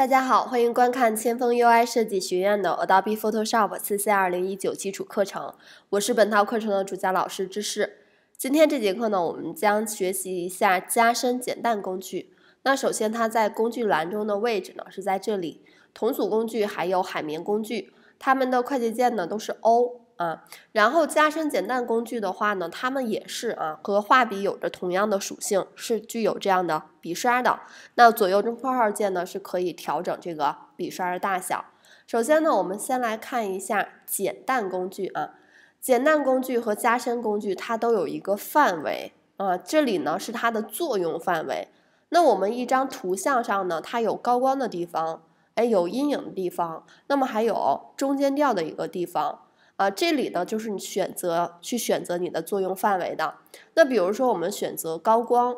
大家好，欢迎观看千锋 UI 设计学院的 Adobe Photoshop CC 2019基础课程。我是本套课程的主讲老师，知识。今天这节课呢，我们将学习一下加深减淡工具。那首先，它在工具栏中的位置呢是在这里。同组工具还有海绵工具，它们的快捷键呢都是 O。啊，然后加深减淡工具的话呢，它们也是啊，和画笔有着同样的属性，是具有这样的笔刷的。那左右中括号键呢，是可以调整这个笔刷的大小。首先呢，我们先来看一下减淡工具啊，减淡工具和加深工具它都有一个范围啊，这里呢是它的作用范围。那我们一张图像上呢，它有高光的地方，哎，有阴影的地方，那么还有中间调的一个地方。啊，这里呢就是你选择去选择你的作用范围的。那比如说，我们选择高光，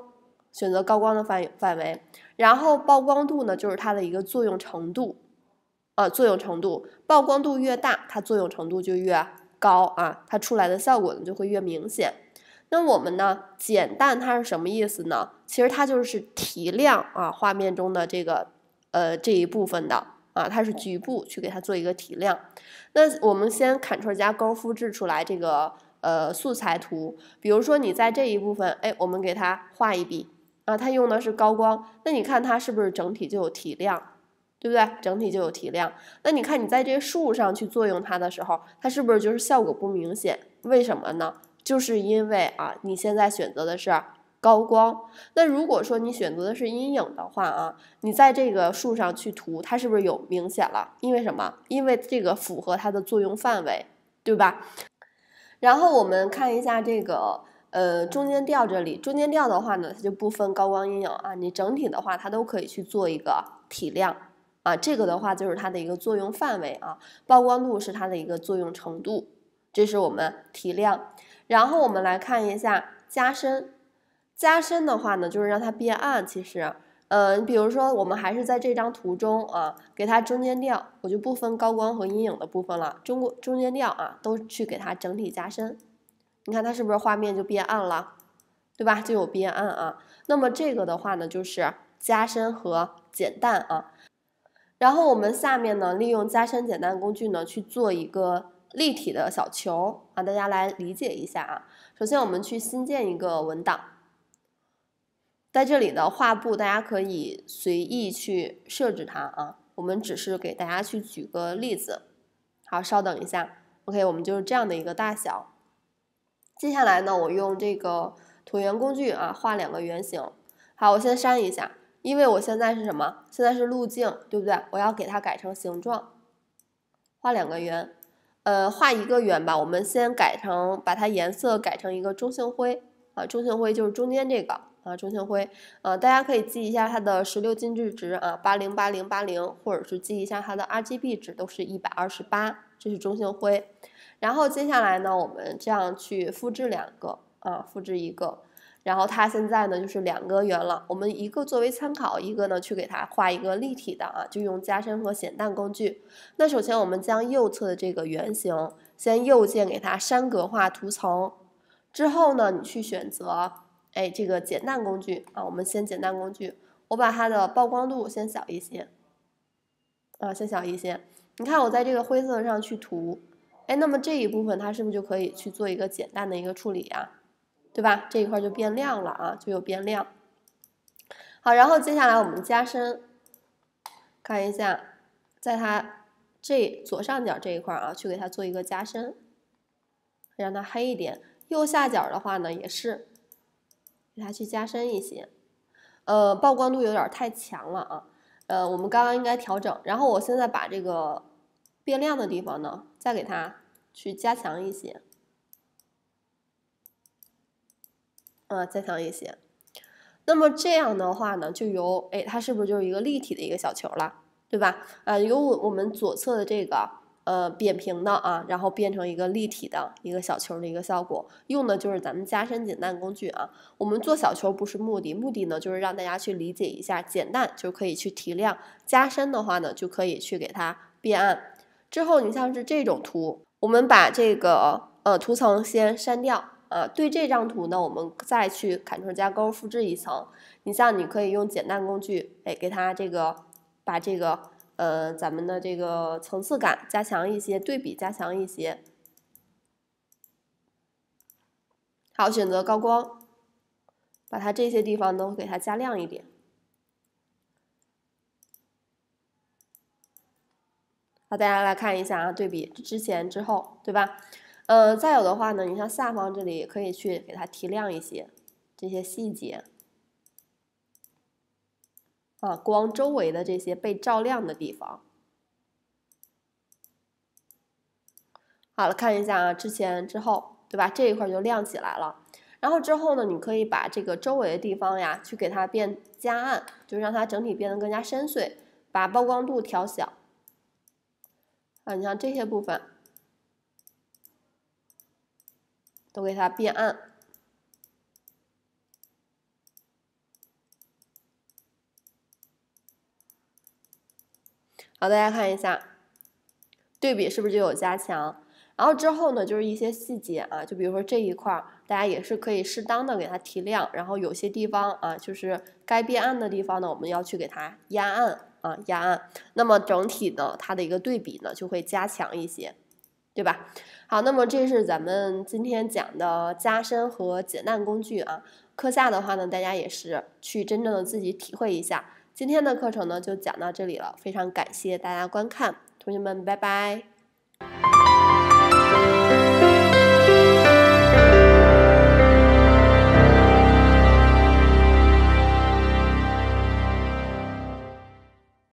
选择高光的范范围，然后曝光度呢，就是它的一个作用程度，啊，作用程度，曝光度越大，它作用程度就越高啊，它出来的效果呢就会越明显。那我们呢，减淡它是什么意思呢？其实它就是提亮啊，画面中的这个呃这一部分的。啊，它是局部去给它做一个提亮。那我们先 Ctrl 加勾复制出来这个呃素材图。比如说你在这一部分，哎，我们给它画一笔啊，它用的是高光。那你看它是不是整体就有提亮，对不对？整体就有提亮。那你看你在这树上去作用它的时候，它是不是就是效果不明显？为什么呢？就是因为啊，你现在选择的是。高光，那如果说你选择的是阴影的话啊，你在这个树上去涂，它是不是有明显了？因为什么？因为这个符合它的作用范围，对吧？然后我们看一下这个呃中间调这里，中间调的话呢，它就不分高光阴影啊，你整体的话它都可以去做一个提亮啊，这个的话就是它的一个作用范围啊，曝光度是它的一个作用程度，这是我们提亮。然后我们来看一下加深。加深的话呢，就是让它变暗。其实，嗯，比如说我们还是在这张图中啊，给它中间调，我就不分高光和阴影的部分了，中中间调啊，都去给它整体加深。你看它是不是画面就变暗了，对吧？就有变暗啊。那么这个的话呢，就是加深和减淡啊。然后我们下面呢，利用加深减淡工具呢，去做一个立体的小球，啊，大家来理解一下啊。首先我们去新建一个文档。在这里的画布，大家可以随意去设置它啊。我们只是给大家去举个例子。好，稍等一下，OK，我们就是这样的一个大小。接下来呢，我用这个椭圆工具啊，画两个圆形。好，我先删一下，因为我现在是什么？现在是路径，对不对？我要给它改成形状，画两个圆，呃，画一个圆吧。我们先改成，把它颜色改成一个中性灰啊，中性灰就是中间这个。啊，中性灰，啊，大家可以记一下它的十六进制值啊，八零八零八零，或者是记一下它的 RGB 值，都是一百二十八，这是中性灰。然后接下来呢，我们这样去复制两个，啊，复制一个，然后它现在呢就是两个圆了。我们一个作为参考，一个呢去给它画一个立体的啊，就用加深和显淡工具。那首先我们将右侧的这个圆形，先右键给它栅格化图层，之后呢，你去选择。哎，这个减淡工具啊，我们先减淡工具，我把它的曝光度先小一些，啊，先小一些。你看我在这个灰色上去涂，哎，那么这一部分它是不是就可以去做一个减淡的一个处理呀？对吧？这一块就变亮了啊，就有变亮。好，然后接下来我们加深，看一下，在它这左上角这一块啊，去给它做一个加深，让它黑一点。右下角的话呢，也是。给它去加深一些，呃，曝光度有点太强了啊，呃，我们刚刚应该调整，然后我现在把这个变亮的地方呢，再给它去加强一些，啊，加强一些，那么这样的话呢，就由哎，它是不是就是一个立体的一个小球了，对吧？啊，由我我们左侧的这个。呃，扁平的啊，然后变成一个立体的一个小球的一个效果，用的就是咱们加深减淡工具啊。我们做小球不是目的，目的呢就是让大家去理解一下，减淡就可以去提亮，加深的话呢就可以去给它变暗。之后你像是这种图，我们把这个呃图层先删掉啊。对这张图呢，我们再去 Ctrl 加勾复制一层。你像你可以用减淡工具，哎，给它这个把这个。呃，咱们的这个层次感加强一些，对比加强一些。好，选择高光，把它这些地方都给它加亮一点。好，大家来看一下啊，对比之前之后，对吧？嗯，再有的话呢，你像下方这里可以去给它提亮一些这些细节。啊，光周围的这些被照亮的地方，好了，看一下啊，之前之后，对吧？这一块就亮起来了。然后之后呢，你可以把这个周围的地方呀，去给它变加暗，就让它整体变得更加深邃，把曝光度调小。啊，你像这些部分，都给它变暗。好，大家看一下，对比是不是就有加强？然后之后呢，就是一些细节啊，就比如说这一块，大家也是可以适当的给它提亮。然后有些地方啊，就是该变暗的地方呢，我们要去给它压暗啊，压暗。那么整体呢，它的一个对比呢，就会加强一些，对吧？好，那么这是咱们今天讲的加深和减淡工具啊。课下的话呢，大家也是去真正的自己体会一下。今天的课程呢就讲到这里了，非常感谢大家观看，同学们，拜拜。